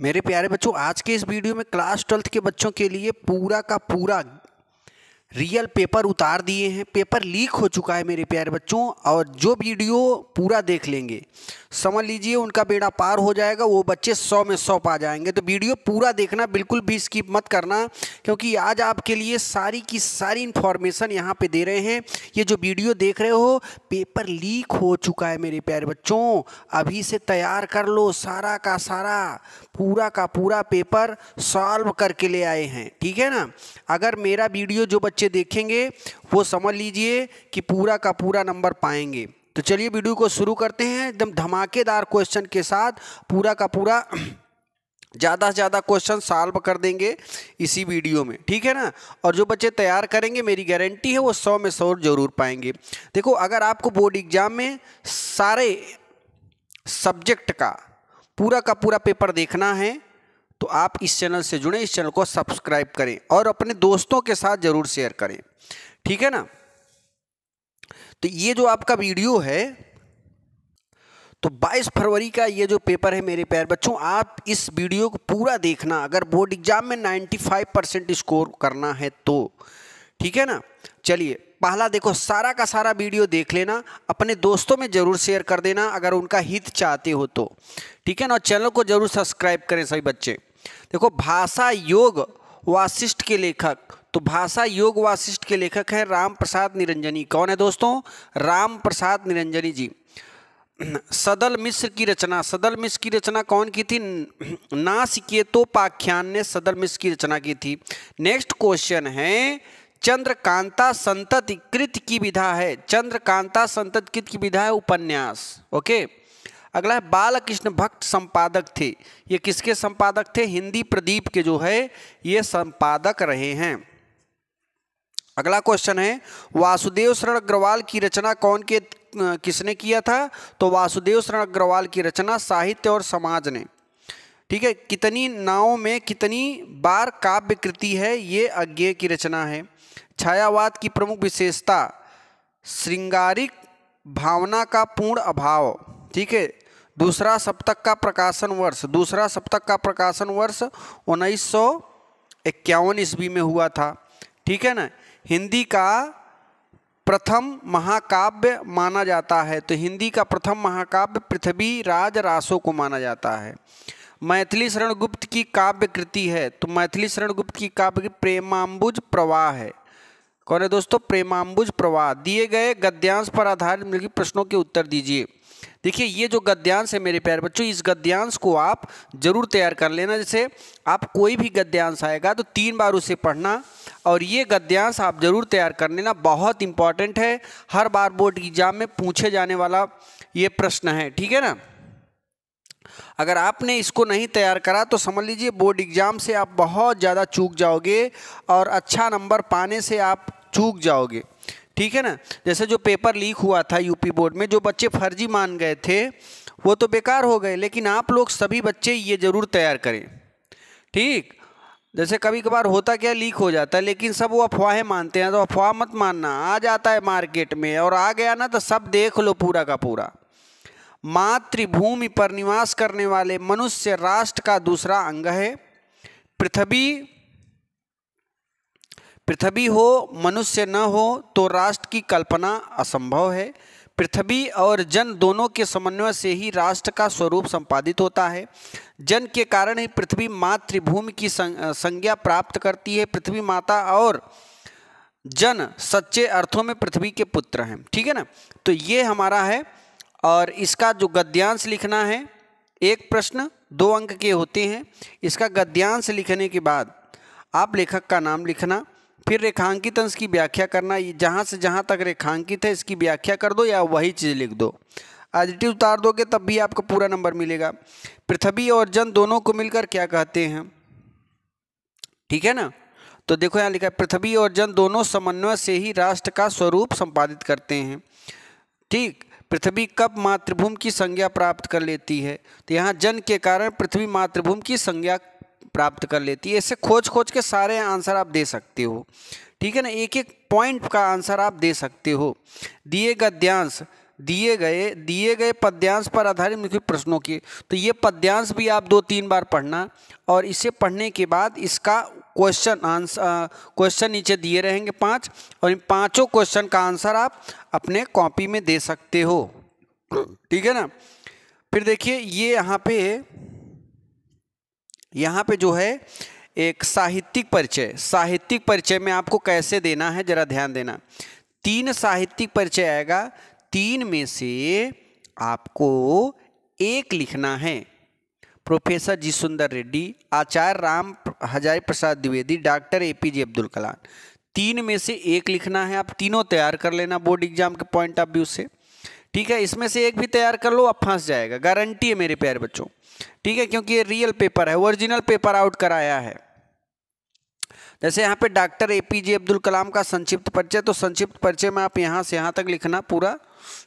मेरे प्यारे बच्चों आज के इस वीडियो में क्लास ट्वेल्थ के बच्चों के लिए पूरा का पूरा रियल पेपर उतार दिए हैं पेपर लीक हो चुका है मेरे प्यारे बच्चों और जो वीडियो पूरा देख लेंगे समझ लीजिए उनका बेड़ा पार हो जाएगा वो बच्चे सौ में सौ पा जाएंगे तो वीडियो पूरा देखना बिल्कुल भी स्किप मत करना क्योंकि आज आपके लिए सारी की सारी इन्फॉर्मेशन यहाँ पे दे रहे हैं ये जो वीडियो देख रहे हो पेपर लीक हो चुका है मेरे प्यारे बच्चों अभी से तैयार कर लो सारा का सारा पूरा का पूरा पेपर सॉल्व करके ले आए हैं ठीक है ना अगर मेरा वीडियो जो बच्चे बच्चे देखेंगे वो समझ लीजिए कि पूरा का पूरा नंबर पाएंगे तो चलिए वीडियो को शुरू करते हैं एकदम धमाकेदार क्वेश्चन के साथ पूरा का पूरा ज़्यादा से ज़्यादा क्वेश्चन सॉल्व कर देंगे इसी वीडियो में ठीक है ना और जो बच्चे तैयार करेंगे मेरी गारंटी है वो सौ में सौ जरूर पाएंगे देखो अगर आपको बोर्ड एग्जाम में सारे सब्जेक्ट का पूरा का पूरा पेपर देखना है तो आप इस चैनल से जुड़ें इस चैनल को सब्सक्राइब करें और अपने दोस्तों के साथ ज़रूर शेयर करें ठीक है ना तो ये जो आपका वीडियो है तो 22 फरवरी का ये जो पेपर है मेरे प्यार बच्चों आप इस वीडियो को पूरा देखना अगर बोर्ड एग्जाम में 95 परसेंट स्कोर करना है तो ठीक है ना चलिए पहला देखो सारा का सारा वीडियो देख लेना अपने दोस्तों में ज़रूर शेयर कर देना अगर उनका हित चाहते हो तो ठीक है ना और चैनल को ज़रूर सब्सक्राइब करें सभी बच्चे देखो भाषा योग वासिष्ठ के लेखक तो भाषा योग वासिष्ठ के लेखक हैं राम प्रसाद निरंजनी कौन है दोस्तों राम प्रसाद निरंजनी जी सदल मिश्र की रचना सदल मिश्र की रचना कौन की थी नासिकेतोपाख्यान ने सदल मिश्र की रचना की थी नेक्स्ट क्वेश्चन है चंद्रकांता संतति कृत की विधा है चंद्रकांता संतत कृत की विधा है उपन्यास ओके okay? अगला है बालकृष्ण भक्त संपादक थे ये किसके संपादक थे हिंदी प्रदीप के जो है ये संपादक रहे हैं अगला क्वेश्चन है वासुदेव शरण अग्रवाल की रचना कौन के किसने किया था तो वासुदेव शरण अग्रवाल की रचना साहित्य और समाज ने ठीक है कितनी नावों में कितनी बार काव्य कृति है ये अज्ञे की रचना है छायावाद की प्रमुख विशेषता श्रृंगारिक भावना का पूर्ण अभाव ठीक है दूसरा सप्तक का प्रकाशन वर्ष दूसरा सप्तक का प्रकाशन वर्ष उन्नीस सौ इक्यावन ईस्वी में हुआ था ठीक है ना हिंदी का प्रथम महाकाव्य माना जाता है तो हिंदी का प्रथम महाकाव्य पृथ्वी राज रासो को माना जाता है मैथिली शरणगुप्त की काव्य कृति है तो मैथिली शरणगुप्त की काव्य प्रेमाम्बुज प्रवाह है कौन है दोस्तों प्रेमाम्बुज प्रवाह दिए गए गद्यांश पर आधारित मतलब प्रश्नों के उत्तर दीजिए देखिए ये जो गद्यांश है मेरे प्यारे बच्चों इस गद्यांश को आप ज़रूर तैयार कर लेना जैसे आप कोई भी गद्यांश आएगा तो तीन बार उसे पढ़ना और ये गद्यांश आप ज़रूर तैयार कर लेना बहुत इंपॉर्टेंट है हर बार बोर्ड एग्जाम में पूछे जाने वाला ये प्रश्न है ठीक है ना अगर आपने इसको नहीं तैयार करा तो समझ लीजिए बोर्ड एग्ज़ाम से आप बहुत ज़्यादा चूक जाओगे और अच्छा नंबर पाने से आप चूक जाओगे ठीक है ना जैसे जो पेपर लीक हुआ था यूपी बोर्ड में जो बच्चे फर्जी मान गए थे वो तो बेकार हो गए लेकिन आप लोग सभी बच्चे ये ज़रूर तैयार करें ठीक जैसे कभी कभार होता क्या लीक हो जाता है लेकिन सब वो अफवाहें मानते हैं तो अफवाह मत मानना आ जाता है मार्केट में और आ गया ना तो सब देख लो पूरा का पूरा मातृभूमि पर निवास करने वाले मनुष्य राष्ट्र का दूसरा अंग है पृथ्वी पृथ्वी हो मनुष्य न हो तो राष्ट्र की कल्पना असंभव है पृथ्वी और जन दोनों के समन्वय से ही राष्ट्र का स्वरूप संपादित होता है जन के कारण ही पृथ्वी मातृभूमि की संज्ञा प्राप्त करती है पृथ्वी माता और जन सच्चे अर्थों में पृथ्वी के पुत्र हैं ठीक है ना तो ये हमारा है और इसका जो गद्यांश लिखना है एक प्रश्न दो अंक के होते हैं इसका गद्यांश लिखने के बाद आप लेखक का नाम लिखना फिर रेखांकित अंश की व्याख्या करना जहाँ से जहाँ तक रेखांकित है इसकी व्याख्या कर दो या वही चीज़ लिख दो एडिटिव उतार दोगे तब भी आपको पूरा नंबर मिलेगा पृथ्वी और जन दोनों को मिलकर क्या कहते हैं ठीक है ना तो देखो यहाँ लिखा है पृथ्वी और जन दोनों समन्वय से ही राष्ट्र का स्वरूप संपादित करते हैं ठीक पृथ्वी कब मातृभूमि की संज्ञा प्राप्त कर लेती है तो यहाँ जन के कारण पृथ्वी मातृभूमि की संज्ञा प्राप्त कर लेती है इससे खोज खोज के सारे आंसर आप दे सकते हो ठीक है ना एक एक पॉइंट का आंसर आप दे सकते हो दिए गद्यांश दिए गए दिए गए पद्यांश पर आधारित मुख्य प्रश्नों के तो ये पद्यांश भी आप दो तीन बार पढ़ना और इसे पढ़ने के बाद इसका क्वेश्चन आंसर क्वेश्चन नीचे दिए रहेंगे पांच और इन पांचों क्वेश्चन का आंसर आप अपने कॉपी में दे सकते हो ठीक है ना फिर देखिए ये यहाँ पे यहाँ पे जो है एक साहित्यिक परिचय साहित्यिक परिचय में आपको कैसे देना है ज़रा ध्यान देना तीन साहित्यिक परिचय आएगा तीन में से आपको एक लिखना है professor G Sundar Reddy Acharya Ram Hazari Prasad Dwivedi doctor A P J Abdul Kalam तीन में से एक लिखना है आप तीनों तैयार कर लेना बोर्ड एग्जाम के पॉइंट ऑफ व्यू से ठीक है इसमें से एक भी तैयार कर लो आप फंस जाएगा गारंटी है मेरे प्यारे बच्चों ठीक है क्योंकि ये रियल पेपर है ओरिजिनल पेपर आउट कराया है जैसे यहाँ पे doctor A P J Abdul Kalam का संक्षिप्त परिचय तो संक्षिप्त परिचय में आप यहाँ से यहाँ तक लिखना पूरा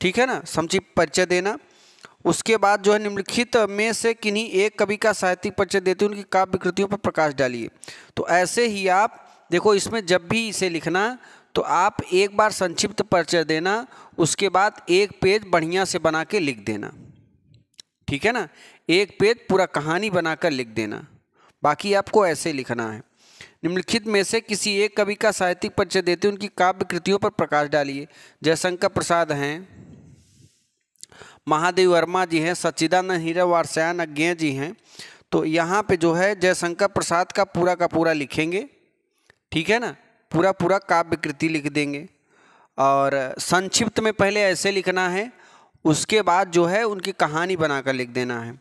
ठीक है ना संक्षिप्त परिचय देना उसके बाद जो है निम्नलिखित में से किन्हीं एक कवि का साहित्यिक परिचय देते उनकी काव्य कृतियों पर प्रकाश डालिए तो ऐसे ही आप देखो इसमें जब भी इसे लिखना तो आप एक बार संक्षिप्त परिचय देना उसके बाद एक पेज बढ़िया से बना के लिख देना ठीक है ना एक पेज पूरा कहानी बनाकर लिख देना बाकी आपको ऐसे लिखना है निम्नलिखित में से किसी एक कवि का साहित्यिक परिचय देते उनकी काव्य कृतियों पर प्रकाश डालिए जयशंकर प्रसाद हैं महादेव वर्मा जी हैं सच्चिदानंद हीरा वारसयान अज्ञे जी हैं तो यहाँ पे जो है जयशंकर प्रसाद का पूरा का पूरा लिखेंगे ठीक है ना पूरा पूरा काव्य कृति लिख देंगे और संक्षिप्त में पहले ऐसे लिखना है उसके बाद जो है उनकी कहानी बनाकर लिख देना है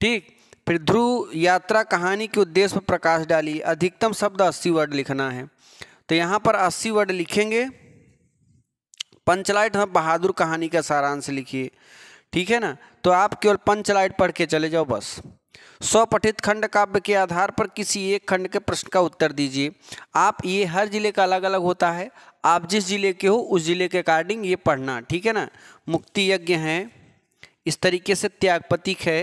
ठीक फिर ध्रुव यात्रा कहानी के उद्देश्य पर प्रकाश डाली अधिकतम शब्द अस्सी वर्ड लिखना है तो यहाँ पर अस्सी वर्ड लिखेंगे पंचलाइट हम बहादुर कहानी का सारांश लिखिए ठीक है ना तो आप केवल पंचलाइट पढ़ के चले जाओ बस सौ पठित खंड काव्य के आधार पर किसी एक खंड के प्रश्न का उत्तर दीजिए आप ये हर जिले का अलग अलग होता है आप जिस जिले के हो उस जिले के अकॉर्डिंग ये पढ़ना ठीक है ना मुक्ति यज्ञ है इस तरीके से त्याग प्रतीक है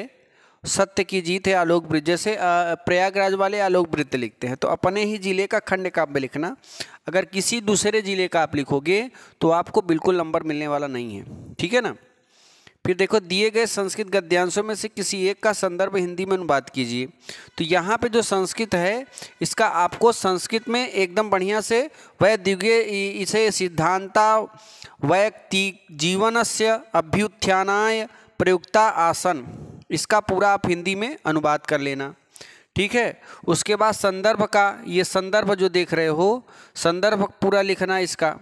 सत्य की जीत है आलोक वृत्त जैसे प्रयागराज वाले आलोक वृत्त लिखते हैं तो अपने ही जिले का खंड काव्य लिखना अगर किसी दूसरे जिले का आप लिखोगे तो आपको बिल्कुल नंबर मिलने वाला नहीं है ठीक है ना फिर देखो दिए गए संस्कृत गद्यांशों में से किसी एक का संदर्भ हिंदी में अनुवाद कीजिए तो यहाँ पे जो संस्कृत है इसका आपको संस्कृत में एकदम बढ़िया से वह दिव्य इसे सिद्धांता व्यक्ति जीवन से अभ्युत्थानाय प्रयुक्ता आसन इसका पूरा आप हिंदी में अनुवाद कर लेना ठीक है उसके बाद संदर्भ का ये संदर्भ जो देख रहे हो संदर्भ पूरा लिखना इसका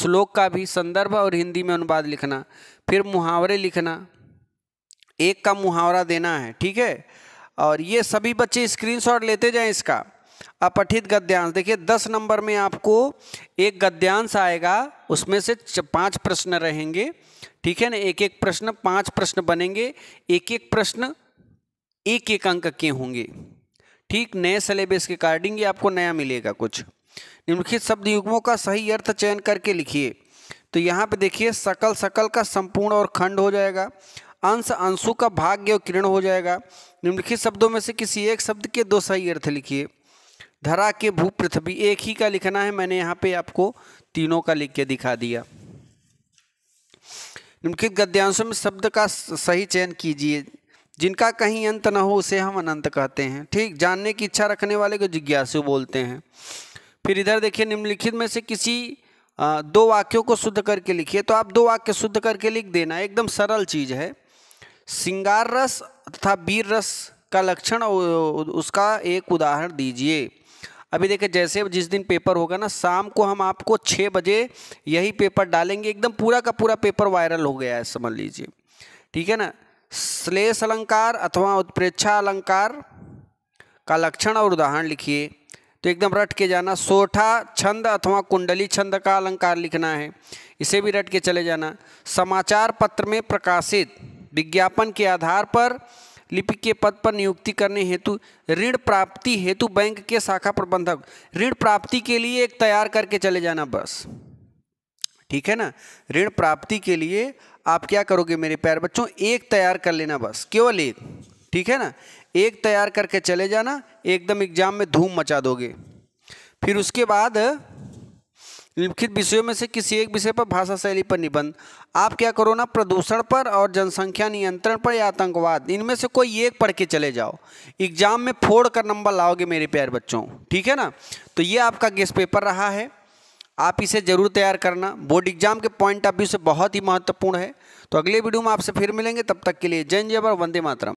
श्लोक का भी संदर्भ और हिंदी में अनुवाद लिखना फिर मुहावरे लिखना एक का मुहावरा देना है ठीक है और ये सभी बच्चे स्क्रीनशॉट लेते जाएं इसका अपठित गद्यांश देखिए दस नंबर में आपको एक गद्यांश आएगा उसमें से पांच प्रश्न रहेंगे ठीक है ना एक एक प्रश्न पांच प्रश्न बनेंगे एक एक प्रश्न एक एक अंक के होंगे ठीक नए सिलेबस के अकॉर्डिंग आपको नया मिलेगा कुछ निम्नलिखित शब्द युग्मों का सही अर्थ चयन करके लिखिए तो यहाँ पे देखिए सकल सकल का संपूर्ण और खंड हो जाएगा अंश अंशु का भाग्य और किरण हो जाएगा निम्नलिखित शब्दों में से किसी एक शब्द के दो सही अर्थ लिखिए धरा के भू पृथ्वी एक ही का लिखना है मैंने यहाँ पे आपको तीनों का लिख के दिखा दिया निम्नलिखित गद्यांशों में शब्द का सही चयन कीजिए जिनका कहीं अंत न हो उसे हम अनंत कहते हैं ठीक जानने की इच्छा रखने वाले को जिज्ञासु बोलते हैं फिर इधर देखिए निम्नलिखित में से किसी दो वाक्यों को शुद्ध करके लिखिए तो आप दो वाक्य शुद्ध करके लिख देना एकदम सरल चीज़ है सिंगार रस तथा वीर रस का लक्षण उसका एक उदाहरण दीजिए अभी देखिए जैसे जिस दिन पेपर होगा ना शाम को हम आपको छः बजे यही पेपर डालेंगे एकदम पूरा का पूरा पेपर वायरल हो गया है समझ लीजिए ठीक है ना श्लेष अलंकार अथवा उत्प्रेक्षा अलंकार का लक्षण और उदाहरण लिखिए तो एकदम रट के जाना सोठा छंद अथवा कुंडली छंद का अलंकार लिखना है इसे भी रट के चले जाना समाचार पत्र में प्रकाशित विज्ञापन के आधार पर लिपिक के पद पर नियुक्ति करने हेतु ऋण प्राप्ति हेतु बैंक के शाखा प्रबंधक ऋण प्राप्ति के लिए एक तैयार करके चले जाना बस ठीक है ना ऋण प्राप्ति के लिए आप क्या करोगे मेरे प्यार बच्चों एक तैयार कर लेना बस केवल एक ठीक है ना एक तैयार करके चले जाना एकदम एग्जाम में धूम मचा दोगे फिर उसके बाद लिखित विषयों में से किसी एक विषय पर भाषा शैली पर निबंध आप क्या करो ना प्रदूषण पर और जनसंख्या नियंत्रण पर या आतंकवाद इनमें से कोई एक पढ़ के चले जाओ एग्जाम में फोड़ कर नंबर लाओगे मेरे प्यार बच्चों ठीक है ना तो ये आपका गेस्ट पेपर रहा है आप इसे ज़रूर तैयार करना बोर्ड एग्जाम के पॉइंट ऑफ व्यू से बहुत ही महत्वपूर्ण है तो अगले वीडियो में आपसे फिर मिलेंगे तब तक के लिए जय जय भर वंदे मातरम